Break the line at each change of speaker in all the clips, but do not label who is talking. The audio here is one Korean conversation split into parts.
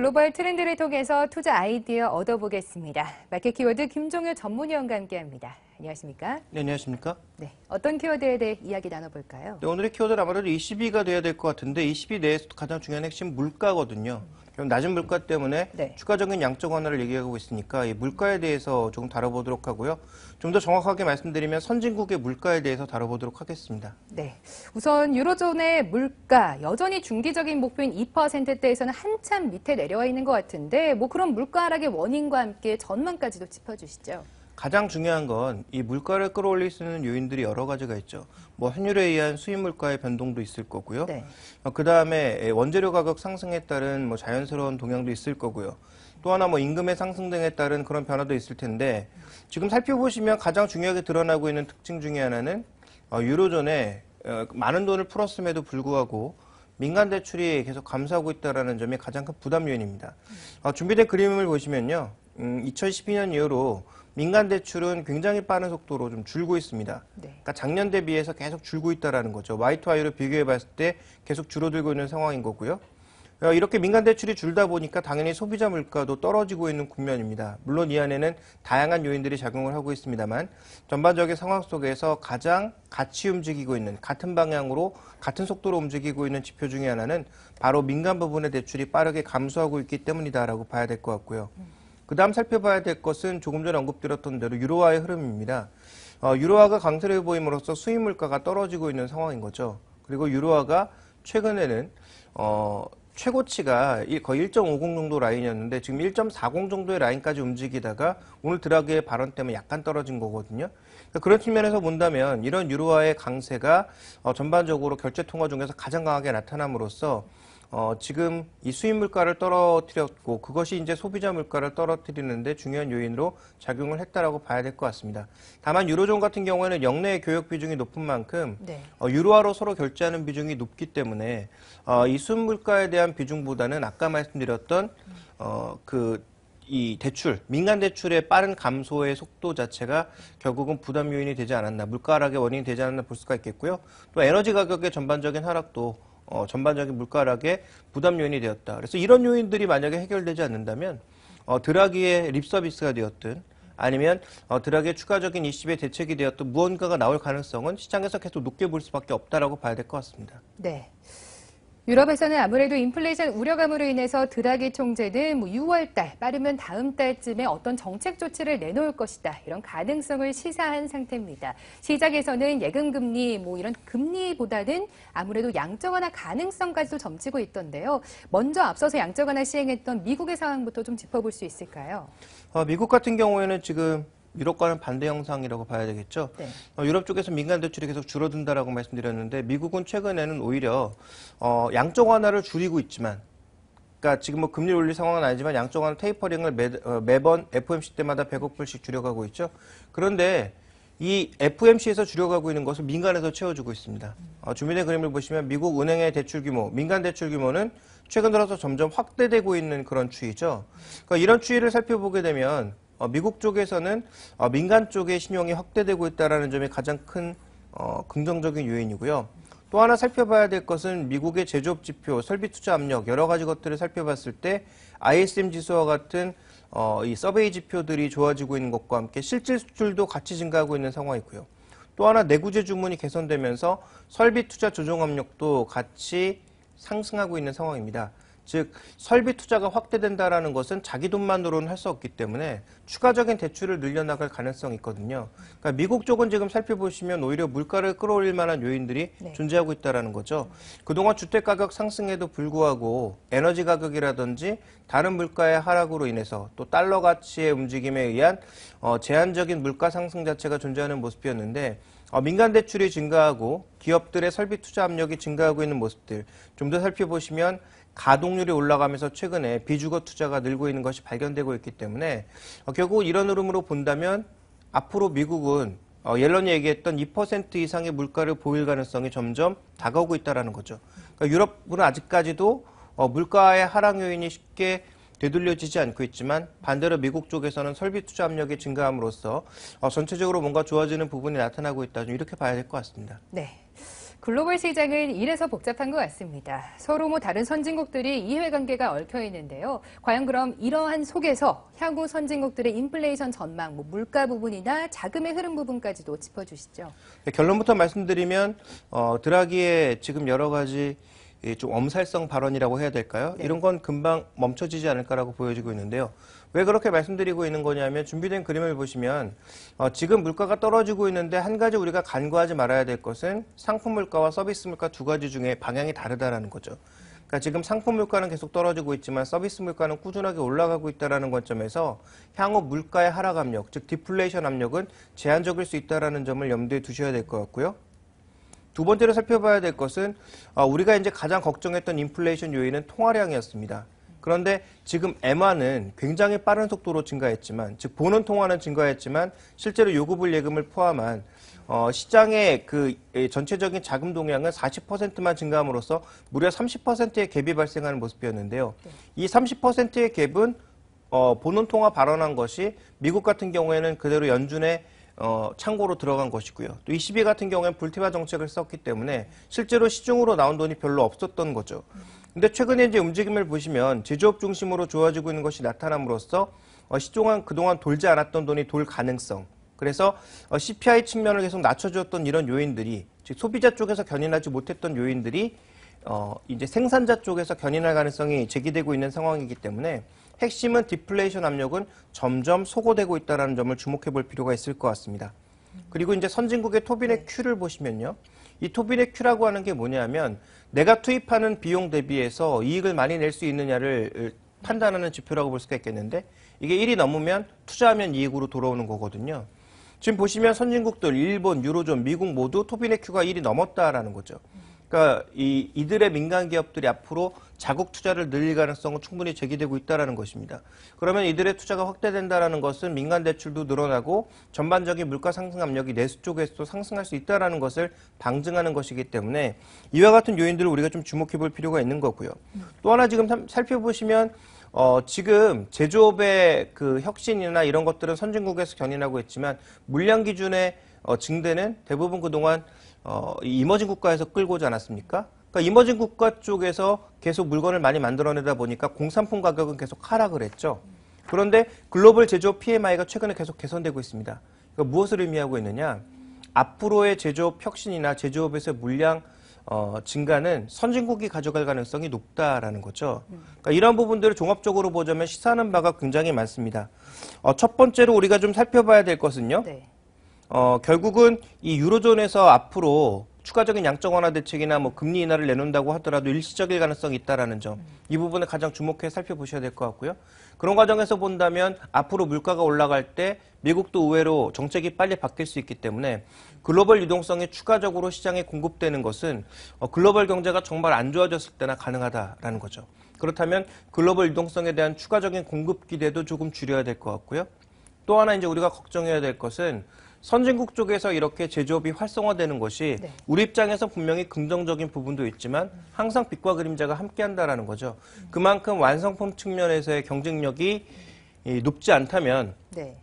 글로벌 트렌드를 통해서 투자 아이디어 얻어보겠습니다. 마켓 키워드 김종효 전문위원과 함께합니다. 안녕하십니까?
네, 안녕하십니까? 네,
어떤 키워드에 대해 이야기 나눠볼까요? 네,
오늘의 키워드는 아무래도 e c 가 돼야 될 것 같은데 e c 내에서 가장 중요한 핵심 물가거든요. 그럼 낮은 물가 때문에 네. 추가적인 양적 완화를 얘기하고 있으니까 이 물가에 대해서 조금 다뤄보도록 하고요. 좀 더 정확하게 말씀드리면 선진국의 물가에 대해서 다뤄보도록 하겠습니다. 네,
우선 유로존의 물가 여전히 중기적인 목표인 2%대에서는 한참 밑에 내려와 있는 것 같은데 뭐 그런 물가 하락의 원인과 함께 전망까지도 짚어주시죠.
가장 중요한 건 이 물가를 끌어올릴 수 있는 요인들이 여러 가지가 있죠. 뭐 환율에 의한 수입 물가의 변동도 있을 거고요. 네. 어, 그 다음에 원재료 가격 상승에 따른 뭐 자연스러운 동향도 있을 거고요. 또 하나 뭐 임금의 상승 등에 따른 그런 변화도 있을 텐데 지금 살펴보시면 가장 중요하게 드러나고 있는 특징 중의 하나는 어, 유로존에 어, 많은 돈을 풀었음에도 불구하고 민간 대출이 계속 감소하고 있다는 점이 가장 큰 부담 요인입니다. 준비된 그림을 보시면요. 2012년 음, 이후로 민간 대출은 굉장히 빠른 속도로 좀 줄고 있습니다. 네. 그러니까 작년 대비해서 계속 줄고 있다라는 거죠. Y to I로 비교해 봤을 때 계속 줄어들고 있는 상황인 거고요. 어, 이렇게 민간 대출이 줄다 보니까 당연히 소비자 물가도 떨어지고 있는 국면입니다. 물론 이 안에는 다양한 요인들이 작용을 하고 있습니다만 전반적인 상황 속에서 가장 같이 움직이고 있는 같은 방향으로 같은 속도로 움직이고 있는 지표 중의 하나는 바로 민간 부분의 대출이 빠르게 감소하고 있기 때문이다라고 봐야 될 것 같고요. 음. 그 다음 살펴봐야 될 것은 조금 전에 언급드렸던 대로 유로화의 흐름입니다. 어, 유로화가 강세를 보임으로써 수입 물가가 떨어지고 있는 상황인 거죠. 그리고 유로화가 최근에는 어, 최고치가 거의 1.50 정도 라인이었는데 지금 1.40 정도의 라인까지 움직이다가 오늘 드라그의 발언 때문에 약간 떨어진 거거든요. 그러니까 그런 측면에서 본다면 이런 유로화의 강세가 어, 전반적으로 결제 통화 중에서 가장 강하게 나타남으로써 어, 지금 이 수입 물가를 떨어뜨렸고 그것이 이제 소비자 물가를 떨어뜨리는데 중요한 요인으로 작용을 했다라고 봐야 될 것 같습니다. 다만 유로존 같은 경우에는 영내 교역 비중이 높은 만큼 네. 어, 유로화로 서로 결제하는 비중이 높기 때문에 어, 이 수입 물가에 대한 비중보다는 아까 말씀드렸던 어, 그이 대출, 민간 대출의 빠른 감소의 속도 자체가 결국은 부담 요인이 되지 않았나, 물가락의 원인이 되지 않았나 볼 수가 있겠고요. 또 에너지 가격의 전반적인 하락도 어, 전반적인 물가락에 부담 요인이 되었다. 그래서 이런 요인들이 만약에 해결되지 않는다면 어, 드라기의 립 서비스가 되었든 아니면 어, 드라기의 추가적인 2 0의 대책이 되었든 무언가가 나올 가능성은 시장에서 계속 높게 볼 수밖에 없다라고 봐야 될 것 같습니다.
네. 유럽에서는 아무래도 인플레이션 우려감으로 인해서 드라기 총재는 뭐 6월 달, 빠르면 다음 달쯤에 어떤 정책 조치를 내놓을 것이다. 이런 가능성을 시사한 상태입니다. 시작에서는 예금금리, 뭐 이런 금리보다는 아무래도 양적 완화 가능성까지도 점치고 있던데요. 먼저 앞서서 양적 완화 시행했던 미국의 상황부터 좀 짚어볼 수 있을까요?
어, 미국 같은 경우에는 지금 유럽과는 반대 형상이라고 봐야 되겠죠. 네. 어, 유럽 쪽에서 민간 대출이 계속 줄어든다라고 말씀드렸는데 미국은 최근에는 오히려 어, 양적 완화를 줄이고 있지만 그니까 지금 뭐 금리 올릴 상황은 아니지만 양쪽 완화 테이퍼링을 매, 어, 매번 FOMC 때마다 100억 불씩 줄여가고 있죠. 그런데 이 FMC에서 o 줄여가고 있는 것을 민간에서 채워주고 있습니다. 어, 주민의 그림을 보시면 미국 은행의 대출 규모, 민간 대출 규모는 최근 들어서 점점 확대되고 있는 그런 추이죠. 그러니까 이런 추이를 살펴보게 되면 어, 미국 쪽에서는 어, 민간 쪽의 신용이 확대되고 있다는 점이 가장 큰 어, 긍정적인 요인이고요. 또 하나 살펴봐야 될 것은 미국의 제조업 지표, 설비 투자 압력 여러 가지 것들을 살펴봤을 때 ISM 지수와 같은 이 서베이 지표들이 좋아지고 있는 것과 함께 실질 수출도 같이 증가하고 있는 상황이고요. 또 하나 내구재 주문이 개선되면서 설비 투자 조정 압력도 같이 상승하고 있는 상황입니다. 즉 설비 투자가 확대된다라는 것은 자기 돈만으로는 할 수 없기 때문에 추가적인 대출을 늘려나갈 가능성이 있거든요. 그러니까 미국 쪽은 지금 살펴보시면 오히려 물가를 끌어올릴 만한 요인들이 네. 존재하고 있다라는 거죠. 그동안 주택 가격 상승에도 불구하고 에너지 가격이라든지 다른 물가의 하락으로 인해서 또 달러 가치의 움직임에 의한 어, 제한적인 물가 상승 자체가 존재하는 모습이었는데 어, 민간 대출이 증가하고 기업들의 설비 투자 압력이 증가하고 있는 모습들 좀 더 살펴보시면 가동률이 올라가면서 최근에 비주거 투자가 늘고 있는 것이 발견되고 있기 때문에 어, 결국 이런 흐름으로 본다면 앞으로 미국은 어, 옐런이 얘기했던 2% 이상의 물가를 보일 가능성이 점점 다가오고 있다라는 거죠. 그러니까 유럽은 아직까지도 어, 물가의 하락 요인이 쉽게 되돌려지지 않고 있지만 반대로 미국 쪽에서는 설비 투자 압력이 증가함으로써 어, 전체적으로 뭔가 좋아지는 부분이 나타나고 있다. 좀 이렇게 봐야 될 것 같습니다.
네. 글로벌 시장은 이래서 복잡한 것 같습니다. 서로 뭐 다른 선진국들이 이해관계가 얽혀 있는데요. 과연 그럼 이러한 속에서 향후 선진국들의 인플레이션 전망, 뭐 물가 부분이나 자금의 흐름 부분까지도 짚어주시죠.
네, 결론부터 말씀드리면 어, 드라기의 지금 여러 가지 좀 엄살성 발언이라고 해야 될까요? 네. 이런 건 금방 멈춰지지 않을까라고 보여지고 있는데요. 왜 그렇게 말씀드리고 있는 거냐면 준비된 그림을 보시면 어, 지금 물가가 떨어지고 있는데 한 가지 우리가 간과하지 말아야 될 것은 상품 물가와 서비스 물가 두 가지 중에 방향이 다르다라는 거죠. 그러니까 지금 상품 물가는 계속 떨어지고 있지만 서비스 물가는 꾸준하게 올라가고 있다는 관점에서 향후 물가의 하락 압력, 즉 디플레이션 압력은 제한적일 수 있다는 점을 염두에 두셔야 될 것 같고요. 두 번째로 살펴봐야 될 것은 어, 우리가 이제 가장 걱정했던 인플레이션 요인은 통화량이었습니다. 그런데 지금 MR은 굉장히 빠른 속도로 증가했지만, 즉 보는 통화는 증가했지만 실제로 요구불 예금을 포함한 어, 시장의 그 예, 전체적인 자금 동향은 40%만 증가함으로써 무려 30%의 갭이 발생하는 모습이었는데요. 이 30%의 갭은 어, 본원 통화 발언한 것이 미국 같은 경우에는 그대로 연준의 어, 창고로 들어간 것이고요. 또22 같은 경우에는 불티바 정책을 썼기 때문에 실제로 시중으로 나온 돈이 별로 없었던 거죠. 근데 최근에 이제 움직임을 보시면 제조업 중심으로 좋아지고 있는 것이 나타남으로써 어, 시종한 그동안 돌지 않았던 돈이 돌 가능성. 그래서 어, CPI 측면을 계속 낮춰주었던 이런 요인들이 즉 소비자 쪽에서 견인하지 못했던 요인들이 어, 이제 생산자 쪽에서 견인할 가능성이 제기되고 있는 상황이기 때문에 핵심은 디플레이션 압력은 점점 소고되고 있다는 점을 주목해 볼 필요가 있을 것 같습니다. 그리고 이제 선진국의 토빈의 큐를 네. 보시면요. 이 토빈의 큐라고 하는 게 뭐냐면 내가 투입하는 비용 대비해서 이익을 많이 낼 수 있느냐를 판단하는 지표라고 볼 수가 있겠는데 이게 1이 넘으면 투자하면 이익으로 돌아오는 거거든요. 지금 보시면 선진국들 일본, 유로존, 미국 모두 토빈의 큐가 1이 넘었다라는 거죠. 그러니까 이, 이들의 민간 기업들이 앞으로 자국 투자를 늘릴 가능성은 충분히 제기되고 있다는 라 것입니다. 그러면 이들의 투자가 확대된다는 라 것은 민간 대출도 늘어나고 전반적인 물가 상승 압력이 내수 쪽에서도 상승할 수 있다는 라 것을 방증하는 것이기 때문에 이와 같은 요인들을 우리가 좀 주목해 볼 필요가 있는 거고요. 또 하나 지금 살펴보시면 어, 지금 제조업의 그 혁신이나 이런 것들은 선진국에서 견인하고 있지만 물량 기준의 어, 증대는 대부분 그동안 어, 이머징 국가에서 끌고 오지 않았습니까? 그러니까 이머징 국가 쪽에서 계속 물건을 많이 만들어내다 보니까 공산품 가격은 계속 하락을 했죠. 그런데 글로벌 제조업 PMI가 최근에 계속 개선되고 있습니다. 그러니까 무엇을 의미하고 있느냐? 앞으로의 제조업 혁신이나 제조업에서 물량 어, 증가는 선진국이 가져갈 가능성이 높다라는 거죠. 그러니까 이런 부분들을 종합적으로 보자면 시사하는 바가 굉장히 많습니다. 어, 첫 번째로 우리가 좀 살펴봐야 될 것은요. 네. 어, 결국은 이 유로존에서 앞으로 추가적인 양적 완화 대책이나 뭐 금리 인하를 내놓는다고 하더라도 일시적일 가능성이 있다라는 점. 이 부분을 가장 주목해 살펴보셔야 될 것 같고요. 그런 과정에서 본다면 앞으로 물가가 올라갈 때 미국도 의외로 정책이 빨리 바뀔 수 있기 때문에 글로벌 유동성이 추가적으로 시장에 공급되는 것은 어, 글로벌 경제가 정말 안 좋아졌을 때나 가능하다라는 거죠. 그렇다면 글로벌 유동성에 대한 추가적인 공급 기대도 조금 줄여야 될 것 같고요. 또 하나 이제 우리가 걱정해야 될 것은 선진국 쪽에서 이렇게 제조업이 활성화되는 것이 네. 우리 입장에서 분명히 긍정적인 부분도 있지만 항상 빛과 그림자가 함께한다라는 거죠. 그만큼 완성품 측면에서의 경쟁력이 높지 않다면 네.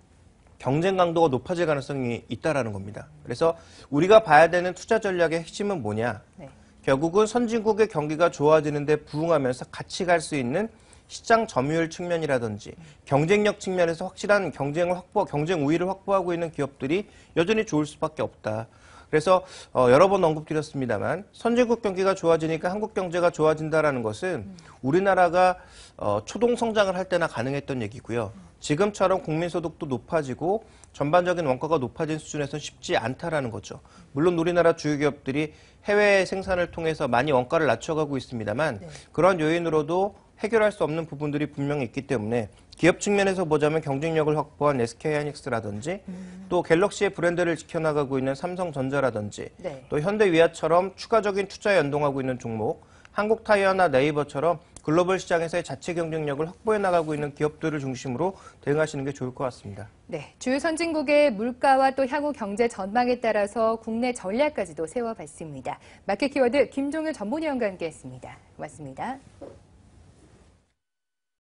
경쟁 강도가 높아질 가능성이 있다라는 겁니다. 그래서 우리가 봐야 되는 투자 전략의 핵심은 뭐냐? 네. 결국은 선진국의 경기가 좋아지는데 부응하면서 같이 갈 수 있는 시장 점유율 측면이라든지 경쟁력 측면에서 확실한 경쟁을 확보, 경쟁 우위를 확보하고 있는 기업들이 여전히 좋을 수밖에 없다. 그래서 어, 여러 번 언급드렸습니다만 선진국 경기가 좋아지니까 한국 경제가 좋아진다라는 것은 우리나라가 어, 초동 성장을 할 때나 가능했던 얘기고요. 지금처럼 국민소득도 높아지고 전반적인 원가가 높아진 수준에선 쉽지 않다라는 거죠. 물론 우리나라 주요 기업들이 해외 생산을 통해서 많이 원가를 낮춰가고 있습니다만 네. 그런 요인으로도 해결할 수 없는 부분들이 분명히 있기 때문에 기업 측면에서 보자면 경쟁력을 확보한 SK 하이닉스라든지 음. 또 갤럭시의 브랜드를 지켜나가고 있는 삼성전자라든지 네. 또 현대위아처럼 추가적인 투자 연동하고 있는 종목 한국타이어나 네이버처럼 글로벌 시장에서의 자체 경쟁력을 확보해 나가고 있는 기업들을 중심으로 대응하시는 게 좋을 것 같습니다.
네, 주요 선진국의 물가와 또 향후 경제 전망에 따라서 국내 전략까지도 세워봤습니다. 마켓 키워드 김종일 전문위원과 함께했습니다. 고맙습니다.